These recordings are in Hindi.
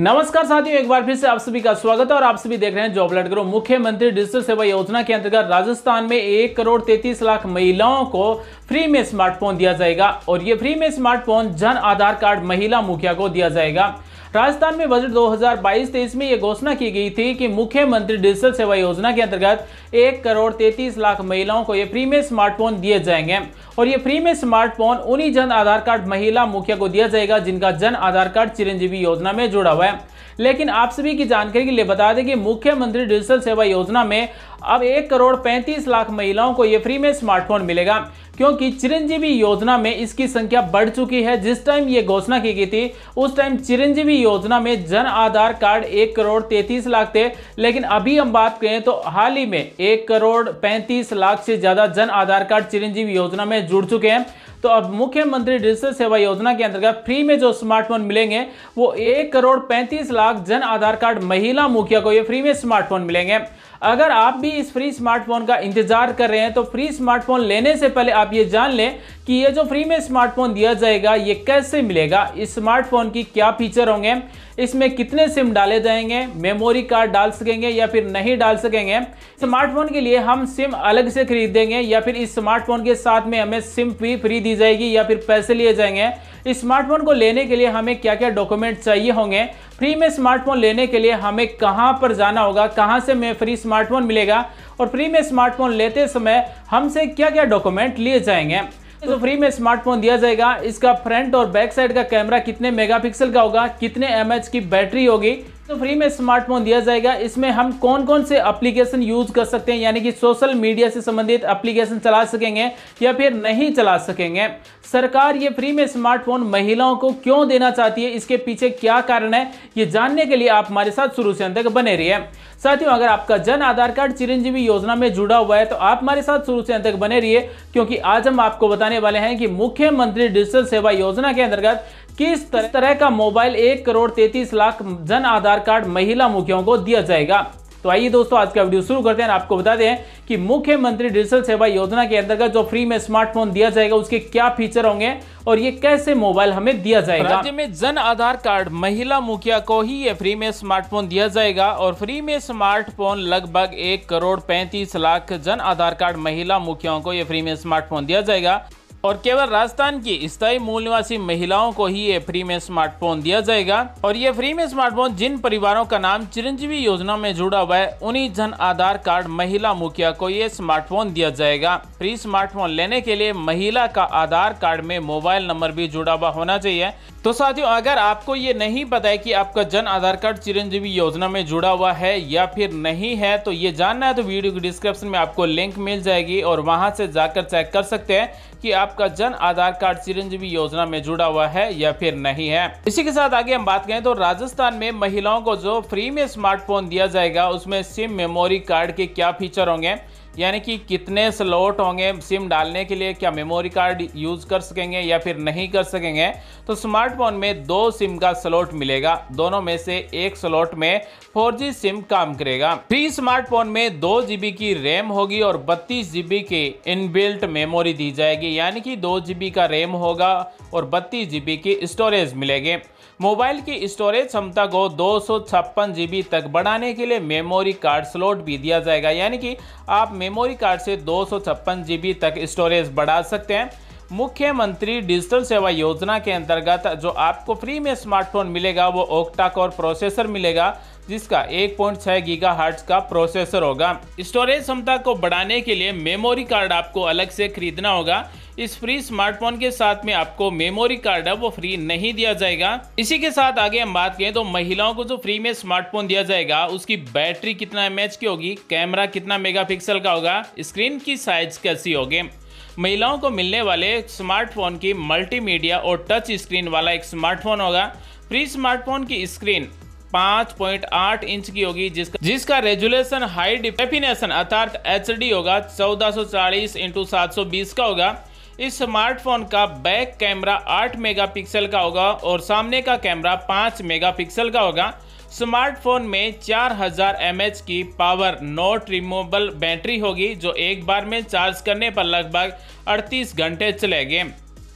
नमस्कार साथियों एक बार फिर से आप सभी का स्वागत है और आप सभी देख रहे हैं जॉब लेट करो मुख्यमंत्री डिजिटल सेवा योजना के अंतर्गत राजस्थान में एक करोड़ तैतीस लाख महिलाओं को फ्री में स्मार्टफोन दिया जाएगा और ये फ्री में स्मार्टफोन जन आधार कार्ड महिला मुखिया को दिया जाएगा राजस्थान में बजट 2022-23 में यह घोषणा की गई थी कि मुख्यमंत्री डिजिटल सेवा योजना के अंतर्गत एक करोड़ तैतीस लाख महिलाओं को ये फ्री में स्मार्टफोन दिए जाएंगे और ये फ्री में स्मार्टफोन उन्हीं जन आधार कार्ड महिला मुखिया को दिया जाएगा जिनका जन आधार कार्ड चिरंजीवी योजना में जुड़ा हुआ है लेकिन आप सभी की जानकारी के लिए बता दें कि मुख्यमंत्री डिजिटल सेवा योजना में अब एक करोड़ पैंतीस लाख महिलाओं को ये फ्री में स्मार्टफोन मिलेगा क्योंकि चिरंजीवी योजना में इसकी संख्या बढ़ चुकी है जिस टाइम ये घोषणा की गई थी उस टाइम चिरंजीवी योजना में जन आधार कार्ड एक करोड़ तैतीस लाख थे लेकिन अभी हम बात करें तो हाल ही में एक करोड़ पैंतीस लाख से ज़्यादा जन आधार कार्ड चिरंजीवी योजना में जुड़ चुके हैं तो अब मुख्यमंत्री डिजिटल सेवा योजना के अंतर्गत फ्री में जो स्मार्टफोन मिलेंगे वो एक करोड़ पैंतीस लाख जन आधार कार्ड महिला मुखिया को ये फ्री में स्मार्टफोन मिलेंगे अगर आप भी इस फ्री स्मार्टफोन का इंतज़ार कर रहे हैं तो फ्री स्मार्टफोन लेने से पहले आप ये जान लें कि ये जो फ्री में स्मार्टफोन दिया जाएगा ये कैसे मिलेगा इस स्मार्टफोन की क्या फीचर होंगे इसमें कितने सिम डाले जाएंगे मेमोरी कार्ड डाल सकेंगे या फिर नहीं डाल सकेंगे स्मार्टफोन के लिए हम सिम अलग से खरीदेंगे या फिर इस स्मार्टफोन के साथ में हमें सिम फ्री फ्री दी जाएगी या फिर पैसे लिए जाएंगे स्मार्टफोन को लेने के लिए हमें क्या क्या डॉक्यूमेंट चाहिए होंगे फ्री में स्मार्टफोन लेने के लिए हमें कहाँ पर जाना होगा कहाँ से मैं फ्री स्मार्टफोन मिलेगा और फ्री में स्मार्टफोन लेते समय हमसे क्या क्या डॉक्यूमेंट लिए जाएंगे तो फ्री में स्मार्टफोन दिया जाएगा इसका फ्रंट और बैक साइड का कैमरा कितने मेगापिक्सल का होगा कितने एमएच की बैटरी होगी तो फ्री में स्मार्टफोन दिया जाएगा इसमें हम कौन कौन से एप्लीकेशन यूज कर सकते हैं यानी कि सोशल मीडिया से संबंधित एप्लीकेशन चला सकेंगे या फिर नहीं चला सकेंगे सरकार ये फ्री में स्मार्टफोन महिलाओं को क्यों देना चाहती है इसके पीछे क्या कारण है ये जानने के लिए आप हमारे साथ शुरू से अंत तक बने रहिए साथियों अगर आपका जन आधार कार्ड चिरंजीवी योजना में जुड़ा हुआ है तो आप हमारे साथ शुरू से अंत तक बने रहिए क्योंकि आज हम आपको बताने वाले हैं कि मुख्यमंत्री डिजिटल सेवा योजना के अंतर्गत किस तरह का मोबाइल एक करोड़ तैतीस लाख जन आधार कार्ड महिला मुखियाओं को दिया जाएगा तो आइए दोस्तों आज का वीडियो शुरू करते हैं आपको बता दें कि मुख्यमंत्री डिजिटल सेवा योजना के अंतर्गत जो फ्री में स्मार्टफोन दिया जाएगा उसके क्या फीचर होंगे और ये कैसे मोबाइल हमें दिया जाएगा राज्य में जन आधार कार्ड महिला मुखिया को ही ये फ्री में स्मार्टफोन दिया जाएगा और फ्री में स्मार्टफोन लगभग एक करोड़ पैंतीस लाख जन आधार कार्ड महिला मुखियाओं को ये फ्री में स्मार्टफोन दिया जाएगा और केवल राजस्थान की स्थायी मूल निवासी महिलाओं को ही ये फ्री में स्मार्टफोन दिया जाएगा और ये फ्री में स्मार्टफोन जिन परिवारों का नाम चिरंजीवी योजना में जुड़ा हुआ है उन्हीं जन आधार कार्ड महिला मुखिया को ये स्मार्टफोन दिया जाएगा फ्री स्मार्टफोन लेने के लिए महिला का आधार कार्ड में मोबाइल नंबर भी जुड़ा हुआ होना चाहिए तो साथियों अगर आपको ये नहीं पता है कि आपका जन आधार कार्ड चिरंजीवी योजना में जुड़ा हुआ है या फिर नहीं है तो ये जानना है तो वीडियो के डिस्क्रिप्शन में आपको लिंक मिल जाएगी और वहां से जाकर चेक कर सकते हैं कि आपका जन आधार कार्ड चिरंजीवी योजना में जुड़ा हुआ है या फिर नहीं है इसी के साथ आगे हम बात करें तो राजस्थान में महिलाओं को जो फ्री में स्मार्टफोन दिया जाएगा उसमें सिम मेमोरी कार्ड के क्या फीचर होंगे यानी कि कितने स्लॉट होंगे सिम डालने के लिए क्या मेमोरी कार्ड यूज़ कर सकेंगे या फिर नहीं कर सकेंगे तो स्मार्टफोन में दो सिम का स्लॉट मिलेगा दोनों में से एक स्लॉट में 4G सिम काम करेगा फ्री स्मार्टफोन में दो जीबी की रैम होगी और बत्तीस जीबी की इनबिल्ट मेमोरी दी जाएगी यानी कि दो जीबी का रैम होगा और बत्तीस जीबी की स्टोरेज मिलेगी मोबाइल की स्टोरेज क्षमता को दो जीबी तक बढ़ाने के लिए मेमोरी कार्ड स्लॉट भी दिया जाएगा यानी कि आप मेमोरी कार्ड से दो जीबी तक स्टोरेज बढ़ा सकते हैं मुख्यमंत्री डिजिटल सेवा योजना के अंतर्गत जो आपको फ्री में स्मार्टफोन मिलेगा वो ओक्टा कोर प्रोसेसर मिलेगा जिसका 1.6 पॉइंट गीगा हार्ट का प्रोसेसर होगा स्टोरेज क्षमता को बढ़ाने के लिए मेमोरी कार्ड आपको अलग से खरीदना होगा इस फ्री स्मार्टफोन के साथ में आपको मेमोरी कार्ड है वो फ्री नहीं दिया जाएगा इसी के साथ आगे हम बात करें तो महिलाओं को जो फ्री में स्मार्टफोन दिया जाएगा उसकी बैटरी कितना एम की होगी कैमरा कितना मेगा का होगा स्क्रीन की साइज कैसी होगी महिलाओं को मिलने वाले स्मार्टफोन की मल्टीमीडिया और टच स्क्रीन वाला एक स्मार्टफोन होगा फ्री स्मार्टफोन की स्क्रीन 5.8 इंच की होगी जिसका जिसका रेजुलेशन हाई डेफिनेशन अर्थात एच होगा 1440 सौ इंटू का होगा इस स्मार्टफोन का बैक कैमरा 8 मेगापिक्सल का होगा और सामने का कैमरा 5 मेगापिक्सल का होगा स्मार्टफोन में 4000 हजार की पावर नॉट रिमूवेबल बैटरी होगी जो एक बार में चार्ज करने पर लगभग 38 घंटे चलेगी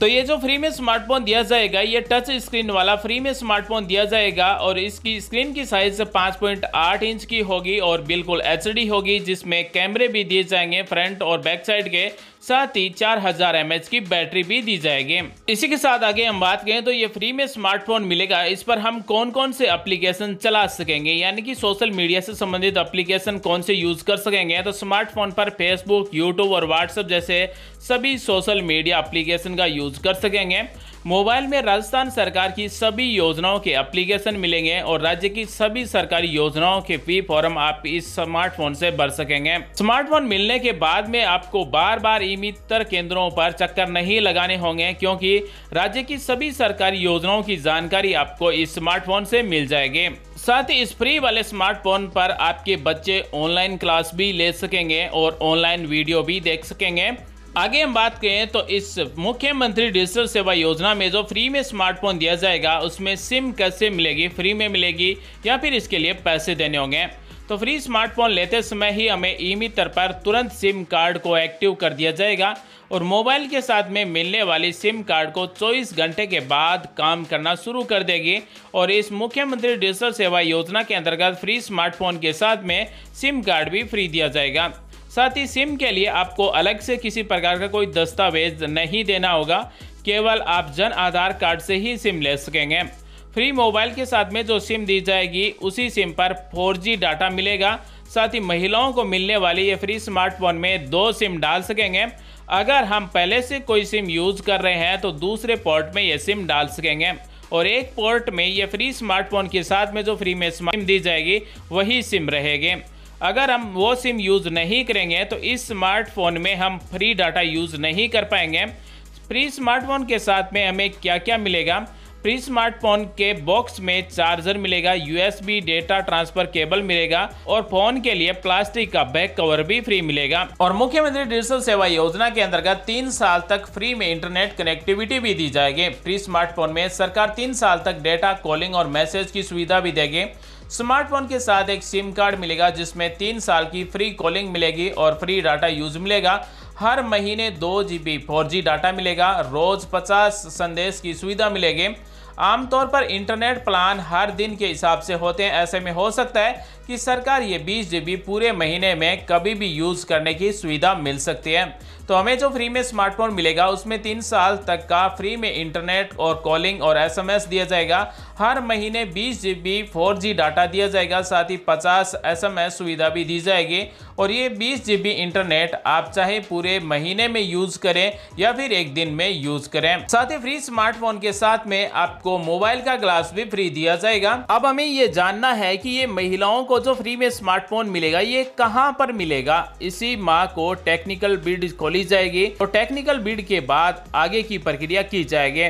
तो ये जो फ्री में स्मार्टफोन दिया जाएगा ये टच स्क्रीन वाला फ्री में स्मार्टफोन दिया जाएगा और इसकी स्क्रीन की साइज 5.8 इंच की होगी और बिल्कुल एच होगी जिसमें कैमरे भी दिए जाएंगे फ्रंट और बैक साइड के साथ ही 4000 हजार की बैटरी भी दी जाएगी इसी के साथ आगे हम बात करें तो ये फ्री में स्मार्टफोन मिलेगा इस पर हम कौन कौन से अप्लीकेशन चला सकेंगे यानी कि सोशल मीडिया से संबंधित अप्लीकेशन कौन से यूज कर सकेंगे तो स्मार्टफोन पर फेसबुक यूट्यूब और व्हाट्सएप जैसे सभी सोशल मीडिया अप्लीकेशन का यूज कर सकेंगे मोबाइल में राजस्थान सरकार की सभी योजनाओं के एप्लीकेशन मिलेंगे और राज्य की सभी सरकारी योजनाओं के फी फॉर्म आप इस स्मार्टफोन से भर सकेंगे स्मार्टफोन मिलने के बाद में आपको बार बार ई मित्र केंद्रों पर चक्कर नहीं लगाने होंगे क्योंकि राज्य की सभी सरकारी योजनाओं की जानकारी आपको इस स्मार्टफोन से मिल जाएगी साथ ही इस फ्री वाले स्मार्टफोन पर आपके बच्चे ऑनलाइन क्लास भी ले सकेंगे और ऑनलाइन वीडियो भी देख सकेंगे आगे हम बात करें तो इस मुख्यमंत्री डिजिटल सेवा योजना में जो फ्री में स्मार्टफोन दिया जाएगा उसमें सिम कैसे मिलेगी फ्री में मिलेगी या फिर इसके लिए पैसे देने होंगे तो फ्री स्मार्टफोन लेते समय ही हमें ई मित्र पर तुरंत सिम कार्ड को एक्टिव कर दिया जाएगा और मोबाइल के साथ में मिलने वाली सिम कार्ड को 24 घंटे के बाद काम करना शुरू कर देगी और इस मुख्यमंत्री डिजिटल सेवा योजना के अंतर्गत फ्री स्मार्टफोन के साथ में सिम कार्ड भी फ्री दिया जाएगा साथ ही सिम के लिए आपको अलग से किसी प्रकार का कोई दस्तावेज नहीं देना होगा केवल आप जन आधार कार्ड से ही सिम ले सकेंगे फ्री मोबाइल के साथ में जो सिम दी जाएगी उसी सिम पर 4G डाटा मिलेगा साथ ही महिलाओं को मिलने वाली ये फ्री स्मार्टफोन में दो सिम डाल सकेंगे अगर हम पहले से कोई सिम यूज़ कर रहे हैं तो दूसरे पोर्ट में ये सिम डाल सकेंगे और एक पोर्ट में ये फ्री स्मार्टफोन के साथ में जो फ्री में सिम दी जाएगी वही सिम रहेगी अगर हम वो सिम यूज़ नहीं करेंगे तो इस स्मार्टफोन में हम फ्री डाटा यूज़ नहीं कर पाएंगे फ्री स्मार्टफोन के साथ में हमें क्या क्या मिलेगा फ्री स्मार्टफोन के बॉक्स में चार्जर मिलेगा यूएसबी डेटा ट्रांसफर केबल मिलेगा और फोन के लिए प्लास्टिक का बैक कवर भी फ्री मिलेगा और मुख्यमंत्री डिजिटल सेवा योजना के अंतर्गत तीन साल तक फ्री में इंटरनेट कनेक्टिविटी भी दी जाएगी फ्री स्मार्टफोन में सरकार तीन साल तक डेटा कॉलिंग और मैसेज की सुविधा भी देगी स्मार्टफोन के साथ एक सिम कार्ड मिलेगा जिसमें तीन साल की फ्री कॉलिंग मिलेगी और फ्री डाटा यूज मिलेगा हर महीने दो G B four G data मिलेगा रोज पचास संदेश की सुविधा मिलेगी आमतौर पर इंटरनेट प्लान हर दिन के हिसाब से होते हैं ऐसे में हो सकता है कि सरकार ये बीस जी पूरे महीने में कभी भी यूज़ करने की सुविधा मिल सकती है तो हमें जो फ्री में स्मार्टफोन मिलेगा उसमें तीन साल तक का फ्री में इंटरनेट और कॉलिंग और एसएमएस दिया जाएगा हर महीने बीस G B four G data दिया जाएगा साथ ही पचास एस एम एस सुविधा भी दी जाएगी और ये बीस जी बी इंटरनेट आप चाहे पूरे महीने में यूज़ करें या फिर एक दिन में यूज़ करें साथ ही फ्री स्मार्टफोन के साथ में आपको मोबाइल का ग्लास भी फ्री दिया जाएगा अब हमें ये जानना है कि ये महिलाओं को को जो फ्री में स्मार्टफोन मिलेगा ये कहां पर मिलेगा इसी माह को टेक्निकल बिड खोली जाएगी और टेक्निकल बिड के बाद आगे की प्रक्रिया की जाएगी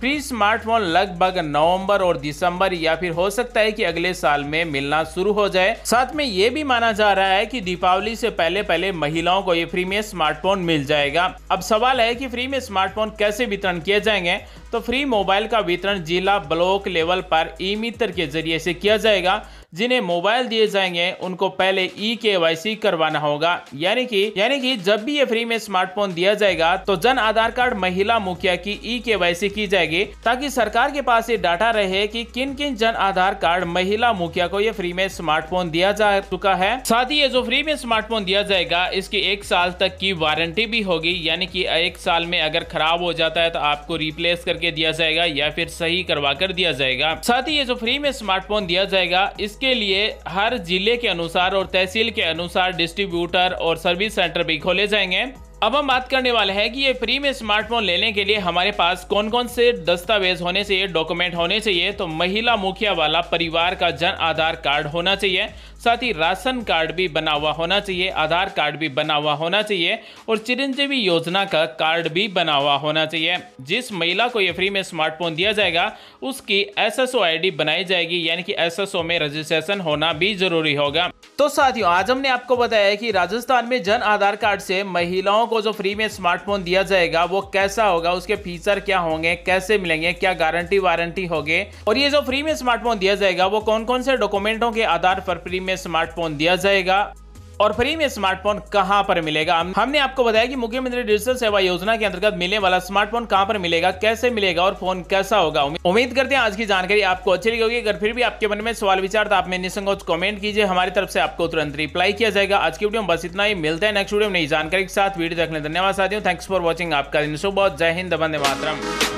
फ्री स्मार्टफोन लगभग नवंबर और दिसंबर या फिर हो सकता है कि अगले साल में मिलना शुरू हो जाए साथ में ये भी माना जा रहा है कि दीपावली से पहले पहले महिलाओं को ये फ्री में स्मार्टफोन मिल जाएगा अब सवाल है कि फ्री में स्मार्टफोन कैसे वितरण किए जाएंगे तो फ्री मोबाइल का वितरण जिला ब्लॉक लेवल पर ई मित्र के जरिए से किया जाएगा जिन्हें मोबाइल दिए जाएंगे उनको पहले ई के करवाना होगा यानी कि यानी कि जब भी ये फ्री में स्मार्टफोन दिया जाएगा तो जन आधार कार्ड महिला मुखिया की ई के की जाएगी ताकि सरकार के पास ये डाटा रहे कि किन किन जन आधार कार्ड महिला मुखिया को ये फ्री में स्मार्टफोन दिया जा चुका है साथ ही ये जो फ्री में स्मार्टफोन दिया जाएगा इसकी एक साल तक की वारंटी भी होगी यानी की एक साल में अगर खराब हो जाता है तो आपको रिप्लेस करके दिया जाएगा या फिर सही करवा कर दिया जाएगा साथ ही ये जो फ्री में स्मार्टफोन दिया जाएगा इसके इसके लिए हर जिले के अनुसार और तहसील के अनुसार डिस्ट्रीब्यूटर और सर्विस सेंटर भी खोले जाएंगे अब हम बात करने वाले हैं कि ये फ्री में स्मार्टफोन लेने के लिए हमारे पास कौन कौन से दस्तावेज होने चाहिए डॉक्यूमेंट होने चाहिए तो महिला मुखिया वाला परिवार का जन आधार कार्ड होना चाहिए साथ ही राशन कार्ड भी बना हुआ होना चाहिए आधार कार्ड भी बना हुआ होना चाहिए और चिरंजीवी योजना का कार्ड भी बना हुआ होना चाहिए जिस महिला को ये फ्री में स्मार्टफोन दिया जाएगा उसकी एस एस बनाई जाएगी यानी कि एस में रजिस्ट्रेशन होना भी जरूरी होगा तो साथियों आज हमने आपको बताया की कि राजस्थान में जन आधार कार्ड से महिलाओं को जो फ्री में स्मार्टफोन दिया जाएगा वो कैसा होगा उसके फीचर क्या होंगे कैसे मिलेंगे क्या गारंटी वारंटी होगी और ये जो फ्री में स्मार्टफोन दिया जाएगा वो कौन कौन से डॉक्यूमेंटों के आधार पर फ्री में में स्मार्टफोन दिया जाएगा और फ्री में स्मार्टफोन कहां पर मिलेगा हमने आपको बताया कि मुख्यमंत्री डिजिटल सेवा योजना के अंतर्गत मिलने वाला स्मार्टफोन कहां पर मिलेगा कैसे मिलेगा और फोन कैसा होगा उम्मीद करते हैं आज की जानकारी आपको अच्छी लगी होगी अगर फिर भी आपके मन में सवाल विचार तो आप में निसंकोच कमेंट कीजिए हमारी तरफ से आपको तुरंत रिप्लाई किया जाएगा आज की वीडियो में बस इतना ही मिलता है नेक्स्ट वीडियो में नई जानकारी के साथ वीडियो देखने धन्यवाद साथियों थैंक्स फॉर वॉचिंग आपका दिन सुबह जय हिंद वंदे मातरम